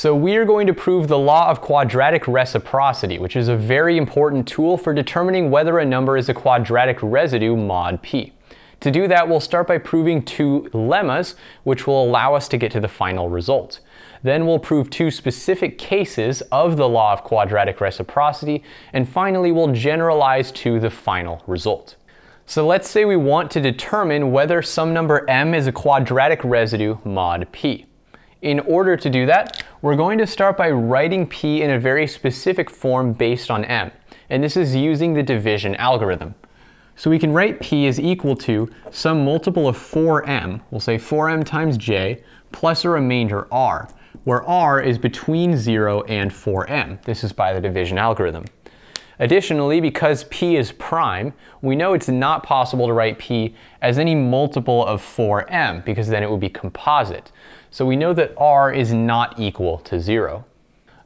So we are going to prove the law of quadratic reciprocity, which is a very important tool for determining whether a number is a quadratic residue mod p. To do that, we'll start by proving two lemmas, which will allow us to get to the final result. Then we'll prove two specific cases of the law of quadratic reciprocity, and finally we'll generalize to the final result. So let's say we want to determine whether some number m is a quadratic residue mod p. In order to do that, we're going to start by writing p in a very specific form based on m, and this is using the division algorithm. So we can write p is equal to some multiple of 4m, we'll say 4m times j, plus a remainder r, where r is between 0 and 4m. This is by the division algorithm. Additionally, because p is prime, we know it's not possible to write p as any multiple of 4m, because then it would be composite. So we know that r is not equal to 0.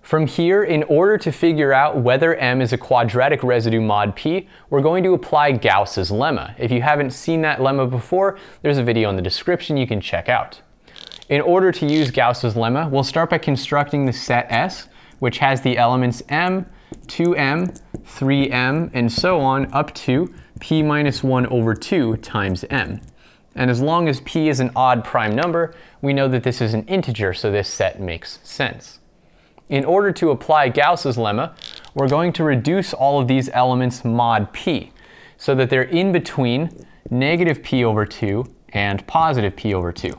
From here, in order to figure out whether m is a quadratic residue mod p, we're going to apply Gauss's lemma. If you haven't seen that lemma before, there's a video in the description you can check out. In order to use Gauss's lemma, we'll start by constructing the set S, which has the elements m, 2m, 3m, and so on up to p minus 1 over 2 times m. And as long as p is an odd prime number, we know that this is an integer, so this set makes sense. In order to apply Gauss's lemma, we're going to reduce all of these elements mod p, so that they're in between negative p over 2 and positive p over 2.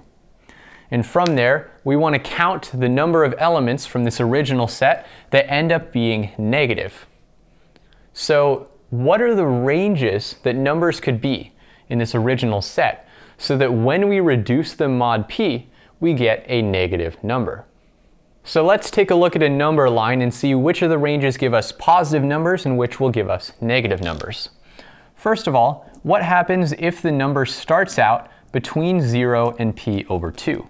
And from there, we want to count the number of elements from this original set that end up being negative. So what are the ranges that numbers could be in this original set so that when we reduce them mod p, we get a negative number. So let's take a look at a number line and see which of the ranges give us positive numbers and which will give us negative numbers. First of all, what happens if the number starts out between 0 and p over 2?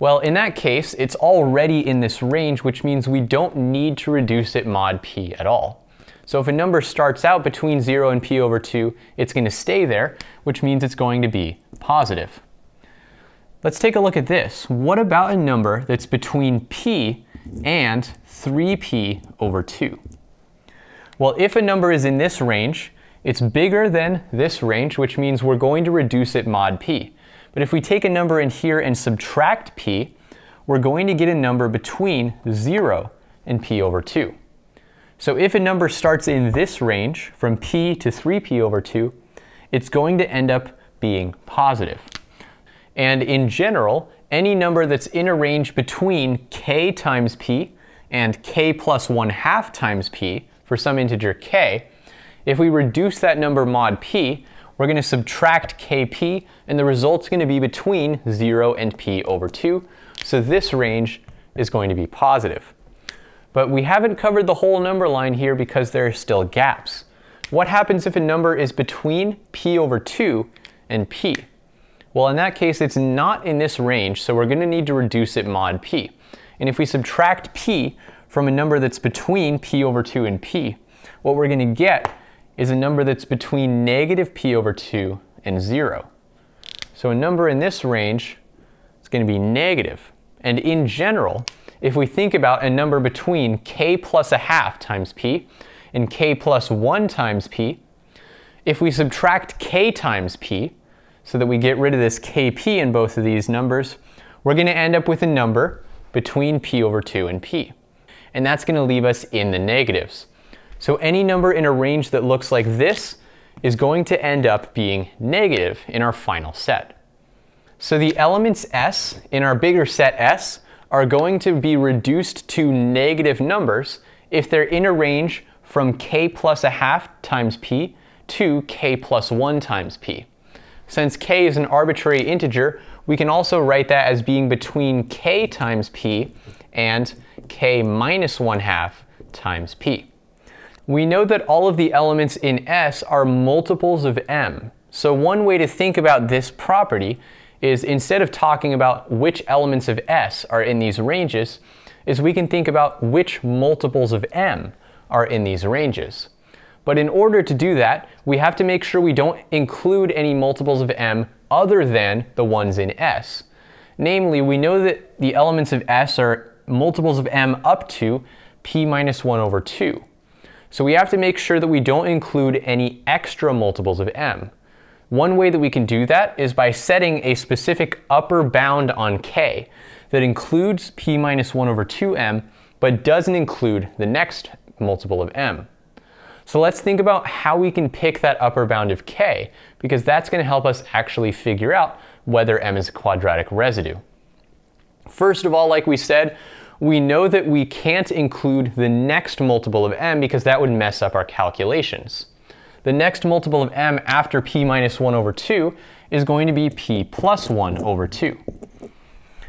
Well, in that case, it's already in this range, which means we don't need to reduce it mod p at all. So if a number starts out between 0 and p over 2, it's going to stay there, which means it's going to be positive. Let's take a look at this. What about a number that's between p and 3p over 2? Well, if a number is in this range, it's bigger than this range, which means we're going to reduce it mod p. But if we take a number in here and subtract p, we're going to get a number between 0 and p over 2. So if a number starts in this range, from p to 3p over 2, it's going to end up being positive. And in general, any number that's in a range between k times p and k plus 1 half times p for some integer k, if we reduce that number mod p, we're going to subtract kp, and the result's going to be between 0 and p over 2. So this range is going to be positive. But we haven't covered the whole number line here because there are still gaps. What happens if a number is between p over 2 and p? Well, in that case, it's not in this range, so we're gonna need to reduce it mod p. And if we subtract p from a number that's between p over two and p, what we're gonna get is a number that's between negative p over two and zero. So a number in this range is gonna be negative. And in general, if we think about a number between k plus a half times p and k plus one times p, if we subtract k times p, so that we get rid of this kp in both of these numbers, we're gonna end up with a number between p over 2 and p. And that's gonna leave us in the negatives. So any number in a range that looks like this is going to end up being negative in our final set. So the elements S in our bigger set S are going to be reduced to negative numbers if they're in a range from k plus a half times p to k plus 1 times p. Since k is an arbitrary integer, we can also write that as being between k times p and k minus 1 half times p. We know that all of the elements in S are multiples of m. So one way to think about this property is instead of talking about which elements of S are in these ranges, is we can think about which multiples of m are in these ranges. But in order to do that, we have to make sure we don't include any multiples of m other than the ones in S. Namely, we know that the elements of S are multiples of m up to p minus 1 over 2. So we have to make sure that we don't include any extra multiples of m. One way that we can do that is by setting a specific upper bound on k that includes p minus 1 over 2m, but doesn't include the next multiple of m. So let's think about how we can pick that upper bound of k, because that's going to help us actually figure out whether m is a quadratic residue. First of all, like we said, we know that we can't include the next multiple of m because that would mess up our calculations. The next multiple of m after p minus 1 over 2 is going to be p plus 1 over 2.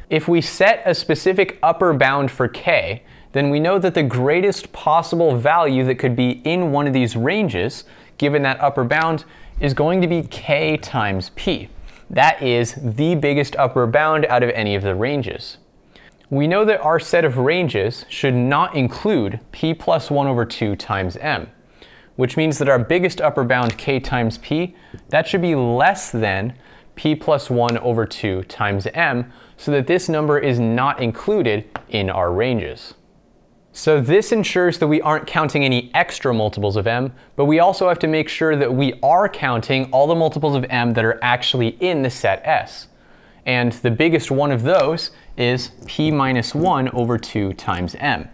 If we set a specific upper bound for k, then we know that the greatest possible value that could be in one of these ranges, given that upper bound, is going to be k times p. That is the biggest upper bound out of any of the ranges. We know that our set of ranges should not include p plus 1 over 2 times m, which means that our biggest upper bound k times p, that should be less than p plus 1 over 2 times m, so that this number is not included in our ranges. So this ensures that we aren't counting any extra multiples of m, but we also have to make sure that we are counting all the multiples of m that are actually in the set S. And the biggest one of those is p minus 1 over 2 times m.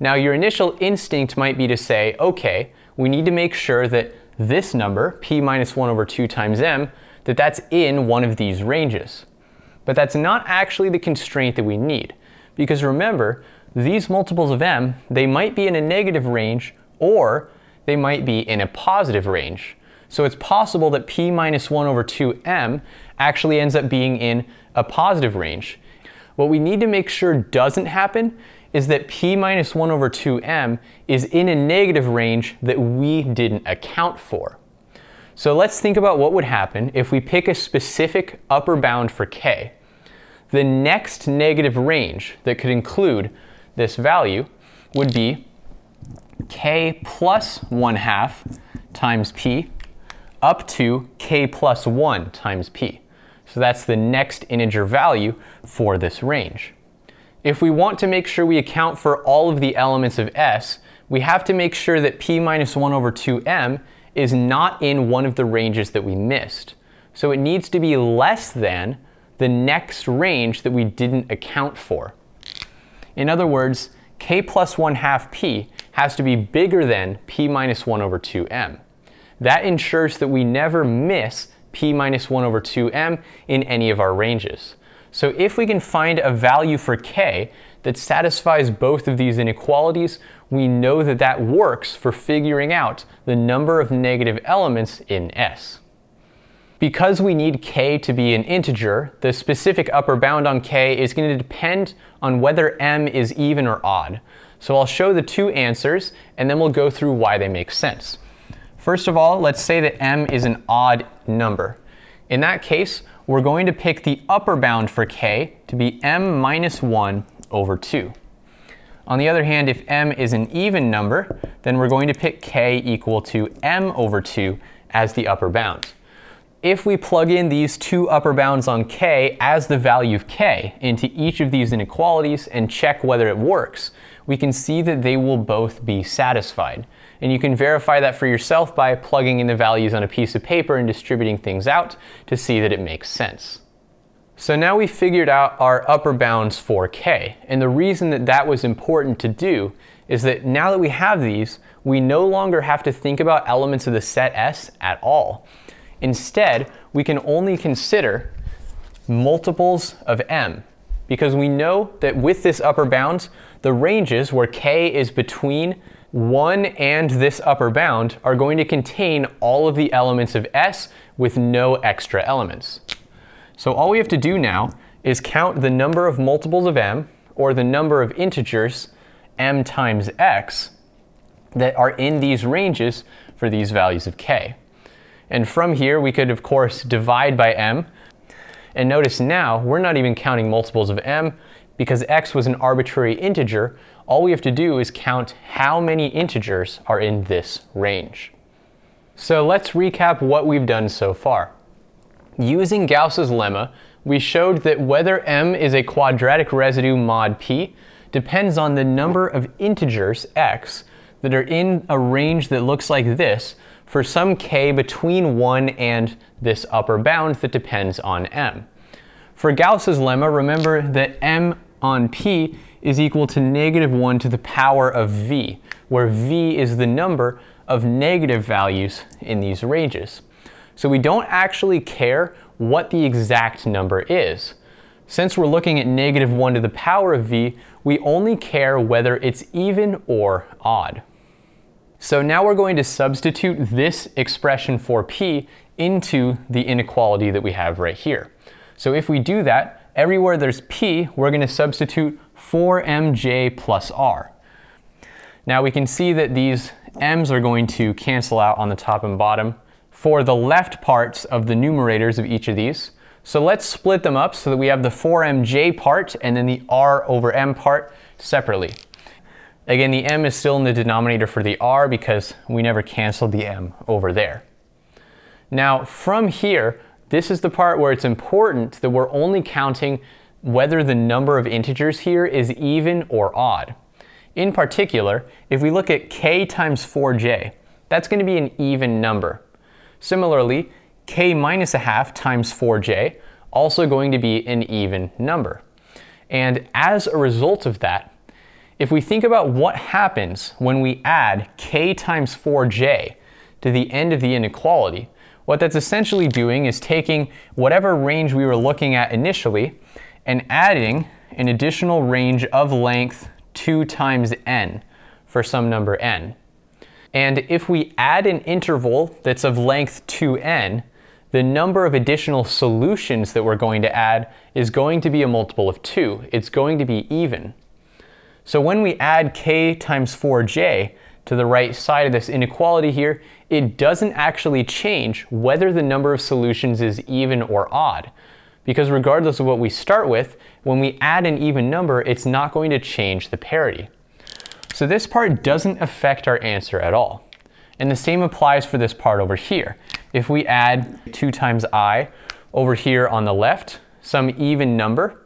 Now your initial instinct might be to say, okay, we need to make sure that this number, p minus 1 over 2 times m, that that's in one of these ranges. But that's not actually the constraint that we need, because remember, these multiples of m, they might be in a negative range or they might be in a positive range. So it's possible that p minus 1 over 2m actually ends up being in a positive range. What we need to make sure doesn't happen is that p minus 1 over 2m is in a negative range that we didn't account for. So let's think about what would happen if we pick a specific upper bound for k. The next negative range that could include this value would be k plus 1 half times p up to k plus 1 times p. So that's the next integer value for this range. If we want to make sure we account for all of the elements of S, we have to make sure that p minus 1 over 2m is not in one of the ranges that we missed. So it needs to be less than the next range that we didn't account for. In other words, k plus 1 half p has to be bigger than p minus 1 over 2m. That ensures that we never miss p minus 1 over 2m in any of our ranges. So if we can find a value for k that satisfies both of these inequalities, we know that that works for figuring out the number of negative elements in S. Because we need k to be an integer, the specific upper bound on k is going to depend on whether m is even or odd. So I'll show the two answers, and then we'll go through why they make sense. First of all, let's say that m is an odd number. In that case, we're going to pick the upper bound for k to be m minus 1 over 2. On the other hand, if m is an even number, then we're going to pick k equal to m over 2 as the upper bound if we plug in these two upper bounds on k as the value of k into each of these inequalities and check whether it works, we can see that they will both be satisfied. And you can verify that for yourself by plugging in the values on a piece of paper and distributing things out to see that it makes sense. So now we figured out our upper bounds for k, and the reason that that was important to do is that now that we have these, we no longer have to think about elements of the set S at all. Instead, we can only consider multiples of m because we know that with this upper bound, the ranges where k is between 1 and this upper bound are going to contain all of the elements of S with no extra elements. So all we have to do now is count the number of multiples of m, or the number of integers, m times x, that are in these ranges for these values of k. And from here, we could, of course, divide by m. And notice now, we're not even counting multiples of m because x was an arbitrary integer. All we have to do is count how many integers are in this range. So let's recap what we've done so far. Using Gauss's lemma, we showed that whether m is a quadratic residue mod p depends on the number of integers x that are in a range that looks like this for some k between 1 and this upper bound that depends on m. For Gauss's lemma, remember that m on p is equal to negative 1 to the power of v, where v is the number of negative values in these ranges. So we don't actually care what the exact number is. Since we're looking at negative 1 to the power of v, we only care whether it's even or odd. So now we're going to substitute this expression for p into the inequality that we have right here. So if we do that, everywhere there's p, we're going to substitute 4mj plus r. Now we can see that these m's are going to cancel out on the top and bottom for the left parts of the numerators of each of these. So let's split them up so that we have the 4mj part and then the r over m part separately. Again, the m is still in the denominator for the r because we never canceled the m over there. Now from here, this is the part where it's important that we're only counting whether the number of integers here is even or odd. In particular, if we look at k times 4j, that's going to be an even number. Similarly, k minus a half times 4j, also going to be an even number. And as a result of that, if we think about what happens when we add k times 4j to the end of the inequality, what that's essentially doing is taking whatever range we were looking at initially and adding an additional range of length 2 times n for some number n. And if we add an interval that's of length 2n, the number of additional solutions that we're going to add is going to be a multiple of 2. It's going to be even. So when we add k times 4j to the right side of this inequality here, it doesn't actually change whether the number of solutions is even or odd. Because regardless of what we start with, when we add an even number, it's not going to change the parity. So this part doesn't affect our answer at all. And the same applies for this part over here. If we add 2 times i over here on the left, some even number,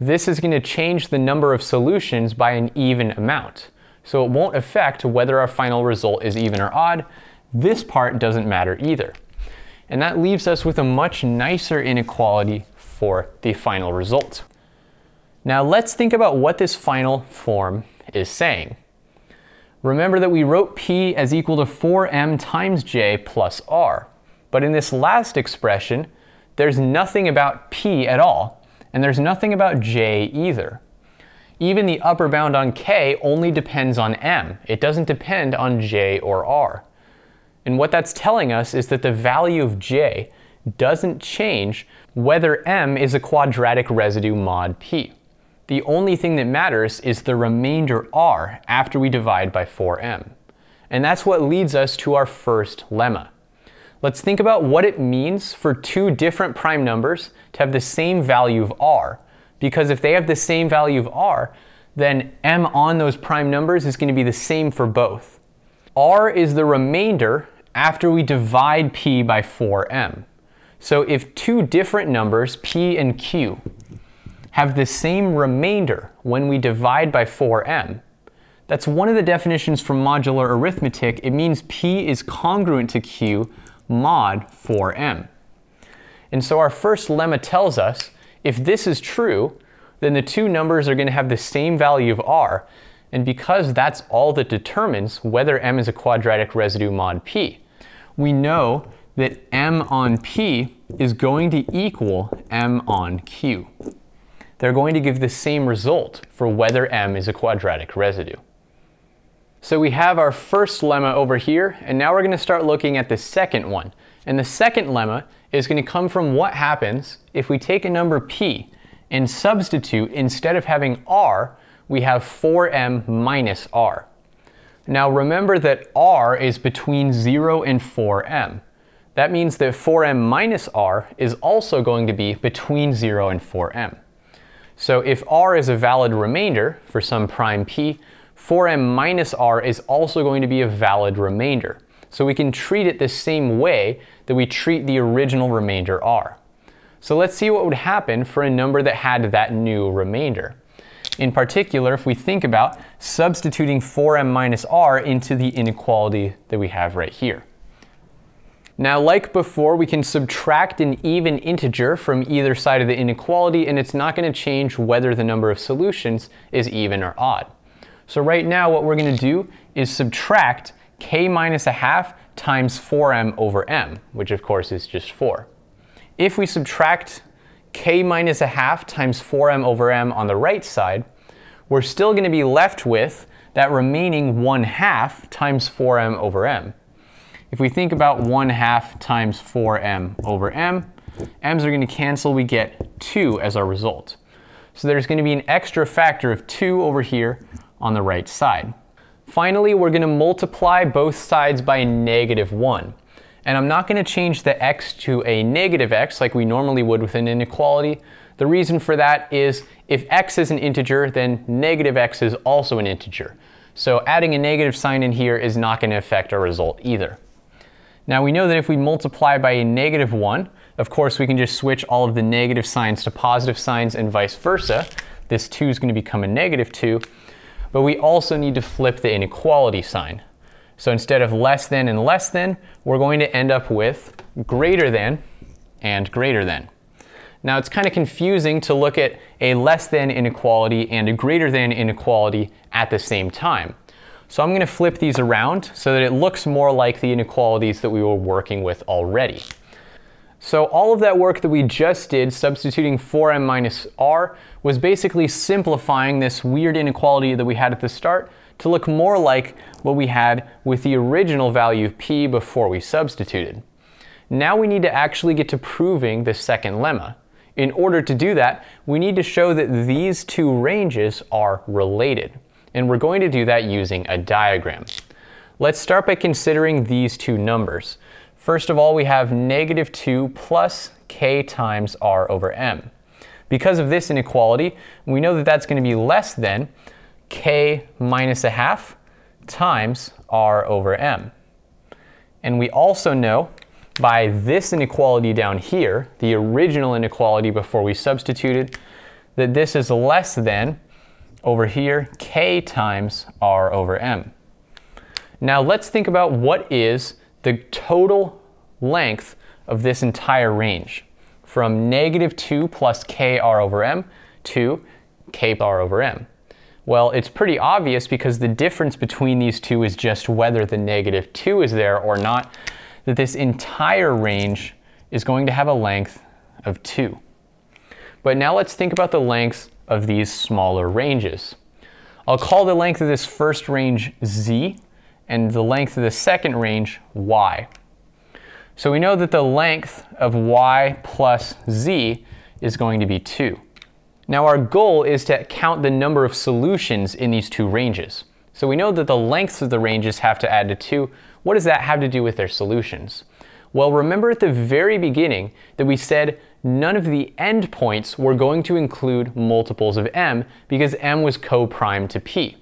this is going to change the number of solutions by an even amount. So it won't affect whether our final result is even or odd. This part doesn't matter either. And that leaves us with a much nicer inequality for the final result. Now let's think about what this final form is saying. Remember that we wrote p as equal to 4m times j plus r. But in this last expression, there's nothing about p at all. And there's nothing about j either. Even the upper bound on k only depends on m. It doesn't depend on j or r. And what that's telling us is that the value of j doesn't change whether m is a quadratic residue mod p. The only thing that matters is the remainder r after we divide by 4m. And that's what leads us to our first lemma. Let's think about what it means for two different prime numbers to have the same value of r. Because if they have the same value of r, then m on those prime numbers is going to be the same for both. r is the remainder after we divide p by 4m. So if two different numbers, p and q, have the same remainder when we divide by 4m, that's one of the definitions from modular arithmetic. It means p is congruent to q mod 4m. And so our first lemma tells us if this is true, then the two numbers are going to have the same value of r, and because that's all that determines whether m is a quadratic residue mod p, we know that m on p is going to equal m on q. They're going to give the same result for whether m is a quadratic residue. So we have our first lemma over here, and now we're gonna start looking at the second one. And the second lemma is gonna come from what happens if we take a number p and substitute, instead of having r, we have 4m minus r. Now remember that r is between 0 and 4m. That means that 4m minus r is also going to be between 0 and 4m. So if r is a valid remainder for some prime p, 4m minus r is also going to be a valid remainder. So we can treat it the same way that we treat the original remainder r. So let's see what would happen for a number that had that new remainder. In particular, if we think about substituting 4m minus r into the inequality that we have right here. Now, like before, we can subtract an even integer from either side of the inequality, and it's not going to change whether the number of solutions is even or odd. So right now what we're gonna do is subtract k minus a half times 4m over m, which of course is just 4. If we subtract k minus a half times 4m over m on the right side, we're still gonna be left with that remaining 1 half times 4m over m. If we think about 1 half times 4m over m, m's are gonna cancel, we get 2 as our result. So there's gonna be an extra factor of 2 over here on the right side. Finally, we're gonna multiply both sides by negative one. And I'm not gonna change the x to a negative x like we normally would with an inequality. The reason for that is if x is an integer, then negative x is also an integer. So adding a negative sign in here is not gonna affect our result either. Now we know that if we multiply by a negative one, of course we can just switch all of the negative signs to positive signs and vice versa. This two is gonna become a negative two, but we also need to flip the inequality sign. So instead of less than and less than, we're going to end up with greater than and greater than. Now it's kind of confusing to look at a less than inequality and a greater than inequality at the same time. So I'm gonna flip these around so that it looks more like the inequalities that we were working with already. So all of that work that we just did, substituting 4m minus r, was basically simplifying this weird inequality that we had at the start to look more like what we had with the original value of p before we substituted. Now we need to actually get to proving the second lemma. In order to do that, we need to show that these two ranges are related. And we're going to do that using a diagram. Let's start by considering these two numbers. First of all, we have negative 2 plus k times r over m. Because of this inequality, we know that that's going to be less than k minus a half times r over m. And we also know by this inequality down here, the original inequality before we substituted, that this is less than, over here, k times r over m. Now let's think about what is the total length of this entire range from negative 2 plus kr over m to kr over m. Well, it's pretty obvious because the difference between these two is just whether the negative 2 is there or not, that this entire range is going to have a length of 2. But now let's think about the lengths of these smaller ranges. I'll call the length of this first range z, and the length of the second range, y. So we know that the length of y plus z is going to be 2. Now our goal is to count the number of solutions in these two ranges. So we know that the lengths of the ranges have to add to 2. What does that have to do with their solutions? Well, remember at the very beginning that we said none of the endpoints were going to include multiples of m because m was co-prime to p.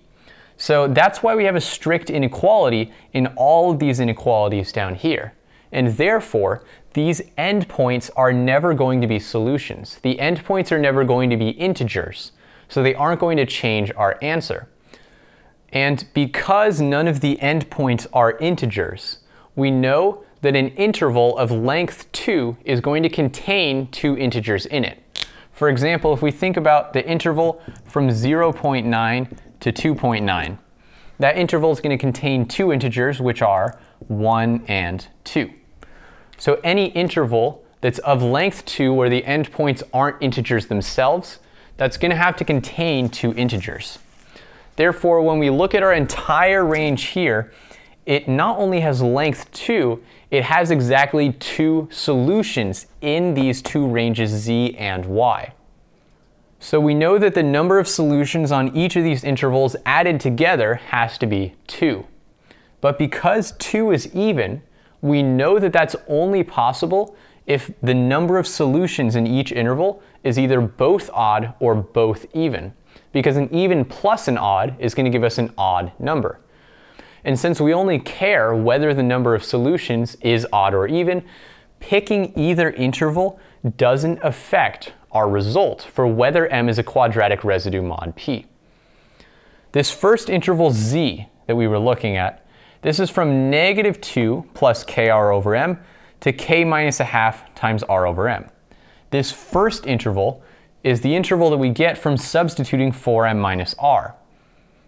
So that's why we have a strict inequality in all of these inequalities down here. And therefore, these endpoints are never going to be solutions. The endpoints are never going to be integers. So they aren't going to change our answer. And because none of the endpoints are integers, we know that an interval of length 2 is going to contain two integers in it. For example, if we think about the interval from 0.9 to 2.9. That interval is going to contain two integers, which are 1 and 2. So any interval that's of length 2 where the endpoints aren't integers themselves, that's going to have to contain two integers. Therefore, when we look at our entire range here, it not only has length 2, it has exactly two solutions in these two ranges z and y. So we know that the number of solutions on each of these intervals added together has to be 2. But because 2 is even, we know that that's only possible if the number of solutions in each interval is either both odd or both even, because an even plus an odd is going to give us an odd number. And since we only care whether the number of solutions is odd or even, picking either interval doesn't affect our result for whether m is a quadratic residue mod p. This first interval z that we were looking at, this is from negative 2 plus kr over m to k minus a half times r over m. This first interval is the interval that we get from substituting 4m minus r.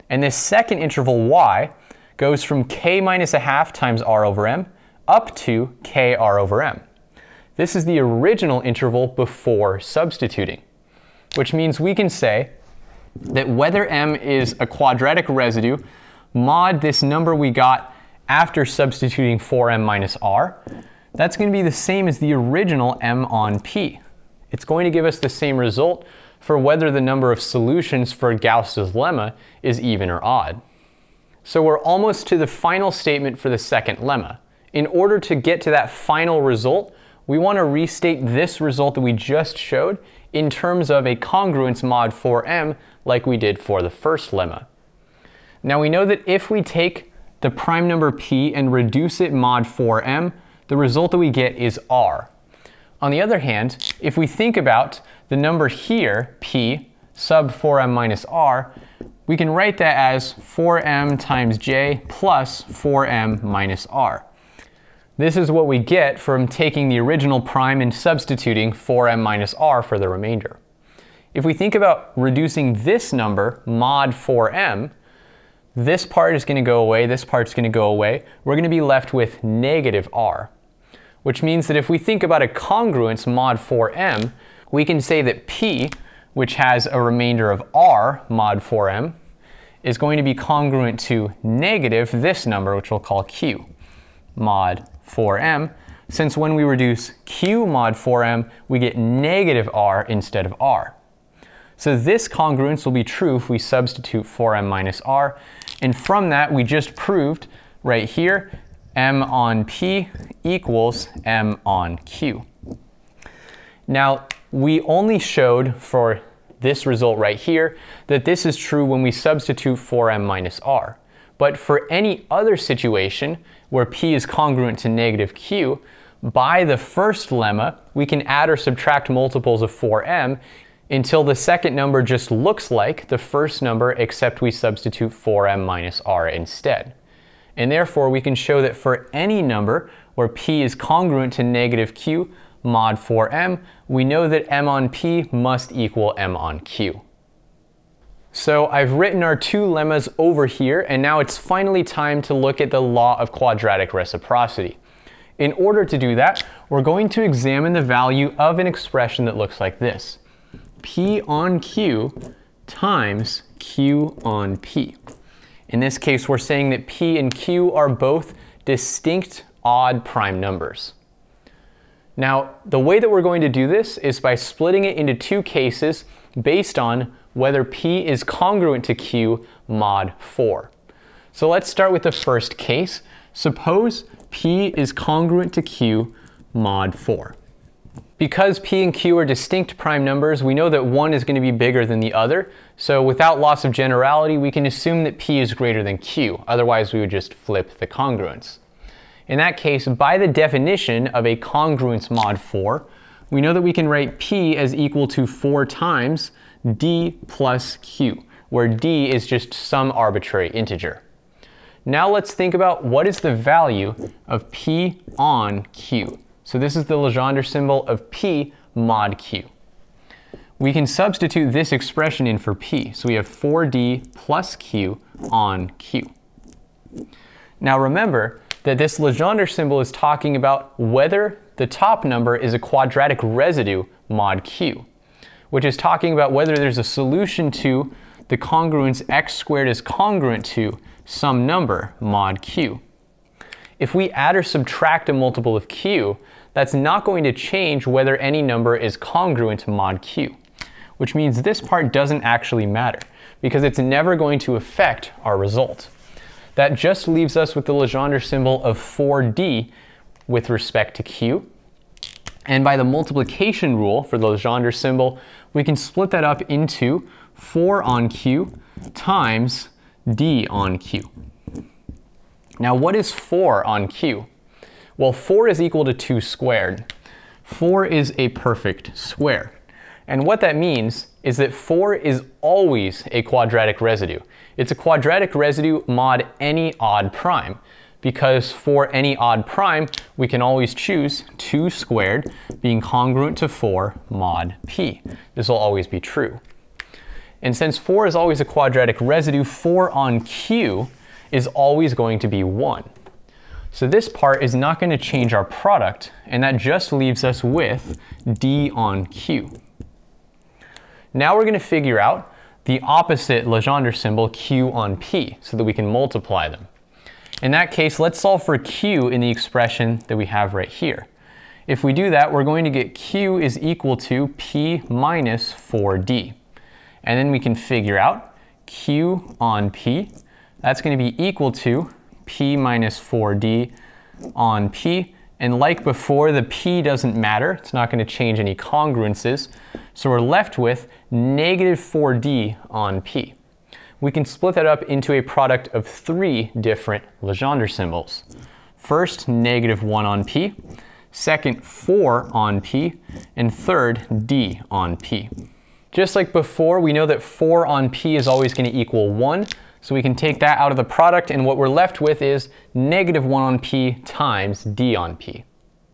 And this second interval y goes from k minus a half times r over m up to kr over m. This is the original interval before substituting, which means we can say that whether m is a quadratic residue, mod this number we got after substituting for m minus r, that's going to be the same as the original m on p. It's going to give us the same result for whether the number of solutions for Gauss's lemma is even or odd. So we're almost to the final statement for the second lemma. In order to get to that final result, we want to restate this result that we just showed in terms of a congruence mod for m like we did for the first lemma. Now we know that if we take the prime number p and reduce it mod 4m, the result that we get is r. On the other hand, if we think about the number here, p, sub 4m minus r, we can write that as 4m times j plus 4m minus r. This is what we get from taking the original prime and substituting 4m minus r for the remainder. If we think about reducing this number, mod 4m, this part is going to go away, this part's going to go away. We're going to be left with negative r, which means that if we think about a congruence mod 4m, we can say that p, which has a remainder of r mod 4m, is going to be congruent to negative this number, which we'll call q mod 4m, since when we reduce q mod 4m, we get negative r instead of r. So this congruence will be true if we substitute 4m minus r, and from that we just proved right here m on p equals m on q. Now, we only showed for this result right here that this is true when we substitute 4m minus r. But for any other situation where P is congruent to negative Q, by the first lemma, we can add or subtract multiples of 4m until the second number just looks like the first number except we substitute 4m minus r instead. And therefore, we can show that for any number where p is congruent to negative q mod 4m, we know that m on p must equal m on q. So I've written our two lemmas over here, and now it's finally time to look at the law of quadratic reciprocity. In order to do that, we're going to examine the value of an expression that looks like this. P on Q times Q on P. In this case, we're saying that P and Q are both distinct odd prime numbers. Now, the way that we're going to do this is by splitting it into two cases based on whether P is congruent to Q mod 4. So let's start with the first case. Suppose P is congruent to Q mod 4. Because P and Q are distinct prime numbers, we know that one is going to be bigger than the other. So without loss of generality, we can assume that P is greater than Q. Otherwise, we would just flip the congruence. In that case, by the definition of a congruence mod 4, we know that we can write P as equal to 4 times d plus q, where d is just some arbitrary integer. Now let's think about what is the value of p on q. So this is the Legendre symbol of p mod q. We can substitute this expression in for p, so we have 4d plus q on q. Now remember that this Legendre symbol is talking about whether the top number is a quadratic residue mod q which is talking about whether there's a solution to the congruence x squared is congruent to some number, mod q. If we add or subtract a multiple of q, that's not going to change whether any number is congruent to mod q, which means this part doesn't actually matter because it's never going to affect our result. That just leaves us with the Legendre symbol of 4d with respect to q, and by the multiplication rule for the Legendre symbol, we can split that up into 4 on q times d on q. Now what is 4 on q? Well, 4 is equal to 2 squared. 4 is a perfect square. And what that means is that 4 is always a quadratic residue. It's a quadratic residue mod any odd prime because for any odd prime, we can always choose 2 squared being congruent to 4 mod p. This will always be true. And since 4 is always a quadratic residue, 4 on q is always going to be 1. So this part is not going to change our product, and that just leaves us with d on q. Now we're going to figure out the opposite Legendre symbol q on p so that we can multiply them. In that case, let's solve for q in the expression that we have right here. If we do that, we're going to get q is equal to p minus 4d. And then we can figure out q on p. That's going to be equal to p minus 4d on p. And like before, the p doesn't matter. It's not going to change any congruences. So we're left with negative 4d on p we can split that up into a product of three different Legendre symbols. First, negative 1 on p, second, 4 on p, and third, d on p. Just like before, we know that 4 on p is always going to equal 1, so we can take that out of the product, and what we're left with is negative 1 on p times d on p.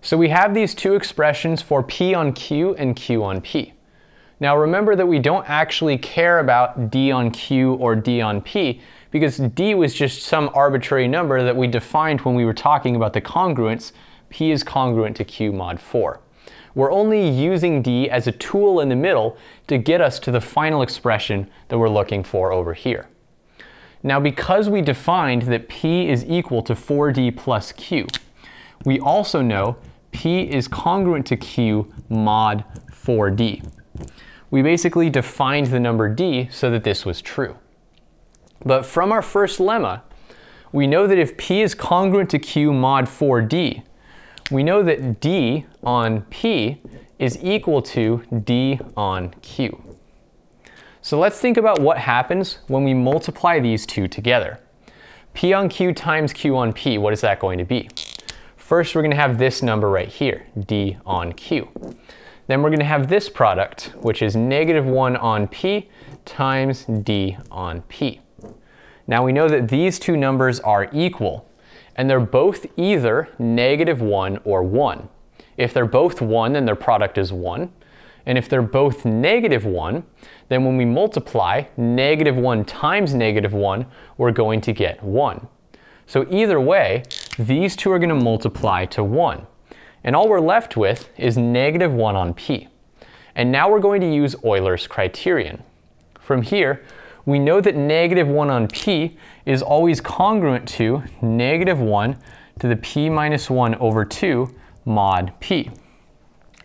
So we have these two expressions for p on q and q on p. Now remember that we don't actually care about D on Q or D on P because D was just some arbitrary number that we defined when we were talking about the congruence. P is congruent to Q mod 4. We're only using D as a tool in the middle to get us to the final expression that we're looking for over here. Now because we defined that P is equal to 4D plus Q, we also know P is congruent to Q mod 4D we basically defined the number d so that this was true. But from our first lemma, we know that if p is congruent to q mod 4d, we know that d on p is equal to d on q. So let's think about what happens when we multiply these two together. p on q times q on p, what is that going to be? First, we're going to have this number right here, d on q. Then we're gonna have this product, which is negative one on P times D on P. Now we know that these two numbers are equal, and they're both either negative one or one. If they're both one, then their product is one. And if they're both negative one, then when we multiply negative one times negative one, we're going to get one. So either way, these two are gonna multiply to one. And all we're left with is negative 1 on p. And now we're going to use Euler's criterion. From here, we know that negative 1 on p is always congruent to negative 1 to the p minus 1 over 2 mod p.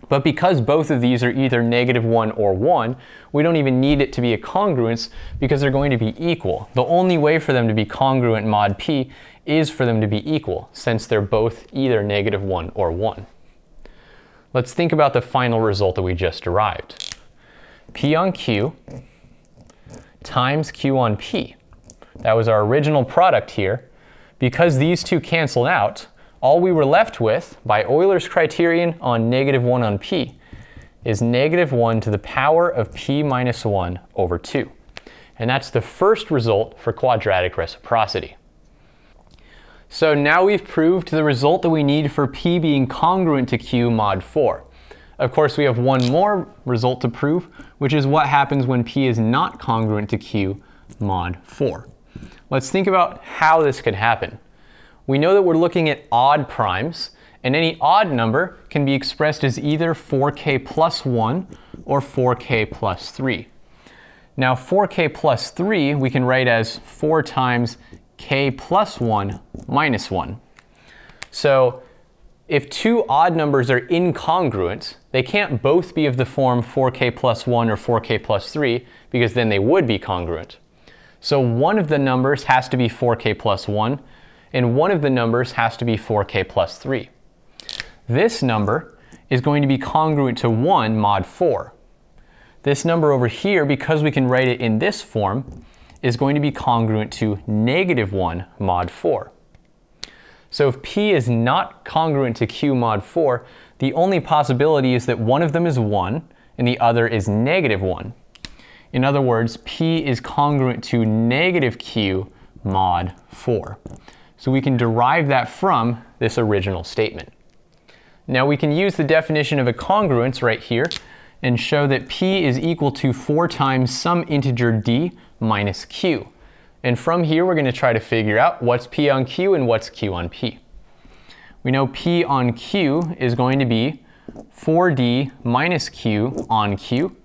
But because both of these are either negative 1 or 1, we don't even need it to be a congruence because they're going to be equal. The only way for them to be congruent mod p is for them to be equal, since they're both either negative 1 or 1. Let's think about the final result that we just derived. P on Q times Q on P. That was our original product here. Because these two canceled out, all we were left with, by Euler's criterion on negative 1 on P, is negative 1 to the power of P minus 1 over 2. And that's the first result for quadratic reciprocity. So now we've proved the result that we need for P being congruent to Q mod 4. Of course, we have one more result to prove, which is what happens when P is not congruent to Q mod 4. Let's think about how this could happen. We know that we're looking at odd primes, and any odd number can be expressed as either 4k plus 1 or 4k plus 3. Now 4k plus 3 we can write as 4 times k plus 1 minus 1. So if two odd numbers are incongruent, they can't both be of the form 4k plus 1 or 4k plus 3 because then they would be congruent. So one of the numbers has to be 4k plus 1 and one of the numbers has to be 4k plus 3. This number is going to be congruent to 1 mod 4. This number over here, because we can write it in this form, is going to be congruent to negative 1 mod 4. So if P is not congruent to Q mod 4, the only possibility is that one of them is 1 and the other is negative 1. In other words, P is congruent to negative Q mod 4. So we can derive that from this original statement. Now we can use the definition of a congruence right here and show that P is equal to 4 times some integer d minus Q. And from here, we're gonna try to figure out what's P on Q and what's Q on P. We know P on Q is going to be 4D minus Q on Q.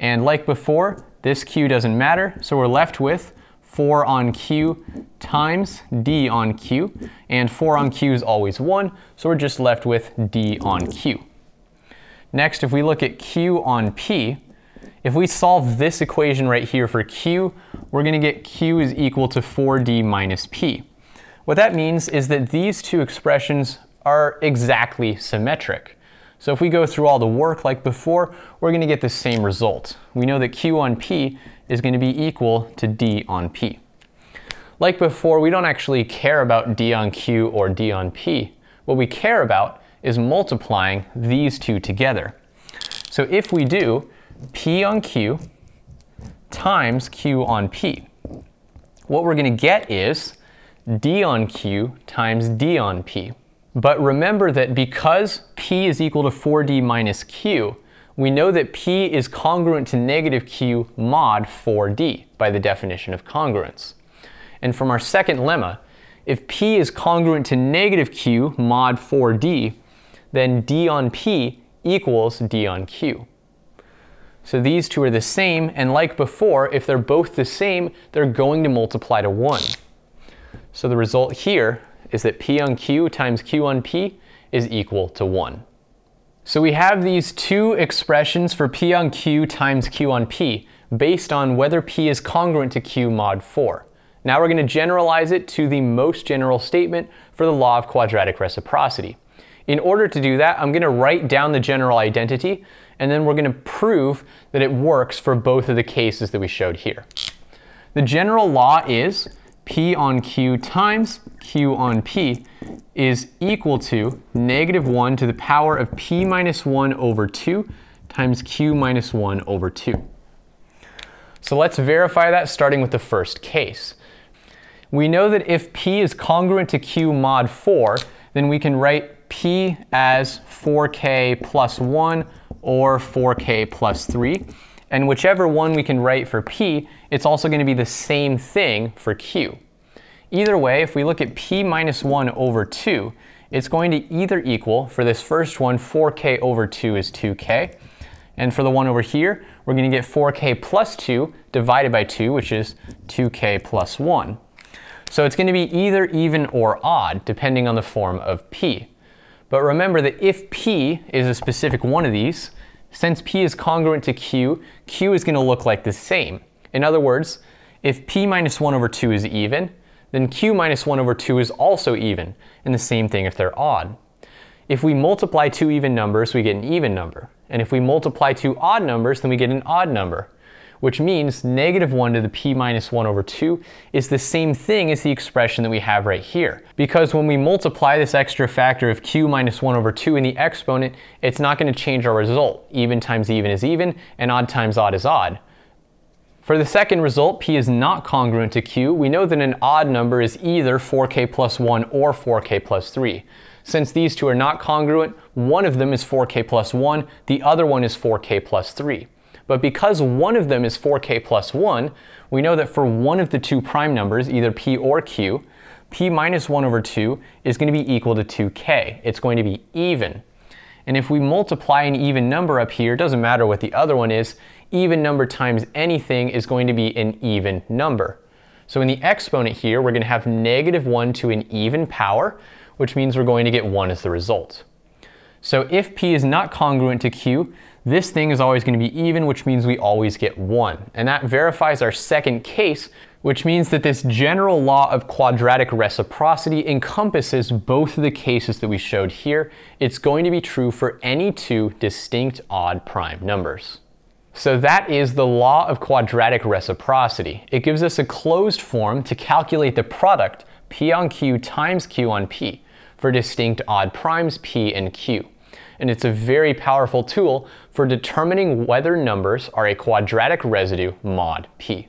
And like before, this Q doesn't matter, so we're left with 4 on Q times D on Q, and 4 on Q is always 1, so we're just left with D on Q. Next, if we look at Q on P, if we solve this equation right here for Q, we're gonna get Q is equal to 4D minus P. What that means is that these two expressions are exactly symmetric. So if we go through all the work like before, we're gonna get the same result. We know that Q on P is gonna be equal to D on P. Like before, we don't actually care about D on Q or D on P. What we care about is multiplying these two together. So if we do, P on Q times Q on P. What we're going to get is D on Q times D on P. But remember that because P is equal to 4D minus Q, we know that P is congruent to negative Q mod 4D by the definition of congruence. And from our second lemma, if P is congruent to negative Q mod 4D, then D on P equals D on Q. So these two are the same, and like before, if they're both the same, they're going to multiply to 1. So the result here is that P on Q times Q on P is equal to 1. So we have these two expressions for P on Q times Q on P based on whether P is congruent to Q mod 4. Now we're going to generalize it to the most general statement for the law of quadratic reciprocity. In order to do that, I'm going to write down the general identity and then we're gonna prove that it works for both of the cases that we showed here. The general law is P on Q times Q on P is equal to negative 1 to the power of P minus 1 over 2 times Q minus 1 over 2. So let's verify that starting with the first case. We know that if P is congruent to Q mod 4, then we can write P as 4K plus 1 or 4k plus 3. And whichever one we can write for p, it's also going to be the same thing for q. Either way, if we look at p minus 1 over 2, it's going to either equal, for this first one, 4k over 2 is 2k. And for the one over here, we're going to get 4k plus 2 divided by 2, which is 2k plus 1. So it's going to be either even or odd, depending on the form of p. But remember that if P is a specific one of these, since P is congruent to Q, Q is gonna look like the same. In other words, if P minus one over two is even, then Q minus one over two is also even, and the same thing if they're odd. If we multiply two even numbers, we get an even number. And if we multiply two odd numbers, then we get an odd number which means negative 1 to the p minus 1 over 2 is the same thing as the expression that we have right here. Because when we multiply this extra factor of q minus 1 over 2 in the exponent, it's not going to change our result. Even times even is even, and odd times odd is odd. For the second result, p is not congruent to q, we know that an odd number is either 4k plus 1 or 4k plus 3. Since these two are not congruent, one of them is 4k plus 1, the other one is 4k plus 3. But because one of them is 4k plus 1, we know that for one of the two prime numbers, either p or q, p minus 1 over 2 is going to be equal to 2k. It's going to be even. And if we multiply an even number up here, doesn't matter what the other one is, even number times anything is going to be an even number. So in the exponent here, we're going to have negative 1 to an even power, which means we're going to get 1 as the result. So if p is not congruent to q, this thing is always gonna be even, which means we always get one. And that verifies our second case, which means that this general law of quadratic reciprocity encompasses both the cases that we showed here. It's going to be true for any two distinct odd prime numbers. So that is the law of quadratic reciprocity. It gives us a closed form to calculate the product p on q times q on p for distinct odd primes p and q and it's a very powerful tool for determining whether numbers are a quadratic residue mod p.